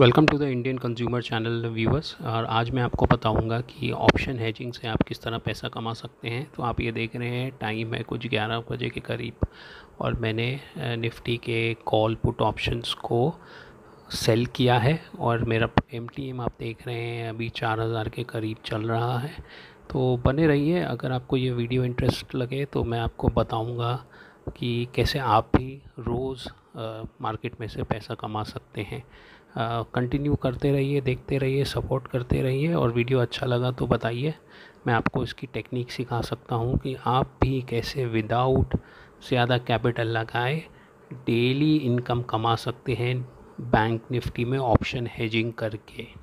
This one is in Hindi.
welcome to the Indian consumer channel viewers और आज मैं आपको बताऊंगा कि ऑप्शन हैजिंग से आप किस तरह पैसा कमा सकते हैं तो आप ये देख रहे हैं टाइम है कुछ 11 बजे के करीब और मैंने निफ्टी के कॉल पुट ऑप्शंस को सेल किया है और मेरा एम आप देख रहे हैं अभी 4000 के करीब चल रहा है तो बने रहिए अगर आपको ये वीडियो इंटरेस्ट लगे तो मैं आपको बताऊँगा कि कैसे आप भी रोज़ मार्केट में से पैसा कमा सकते हैं कंटिन्यू करते रहिए देखते रहिए सपोर्ट करते रहिए और वीडियो अच्छा लगा तो बताइए मैं आपको इसकी टेक्निक सिखा सकता हूँ कि आप भी कैसे विदाउट ज़्यादा कैपिटल लगाए डेली इनकम कमा सकते हैं बैंक निफ्टी में ऑप्शन हेजिंग करके